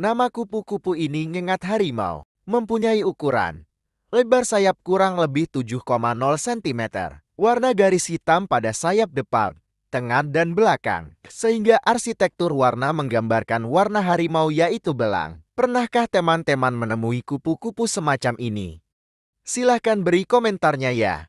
Nama kupu-kupu ini ngengat harimau, mempunyai ukuran. Lebar sayap kurang lebih 7,0 cm. Warna garis hitam pada sayap depan, tengah dan belakang. Sehingga arsitektur warna menggambarkan warna harimau yaitu belang. Pernahkah teman-teman menemui kupu-kupu semacam ini? Silahkan beri komentarnya ya.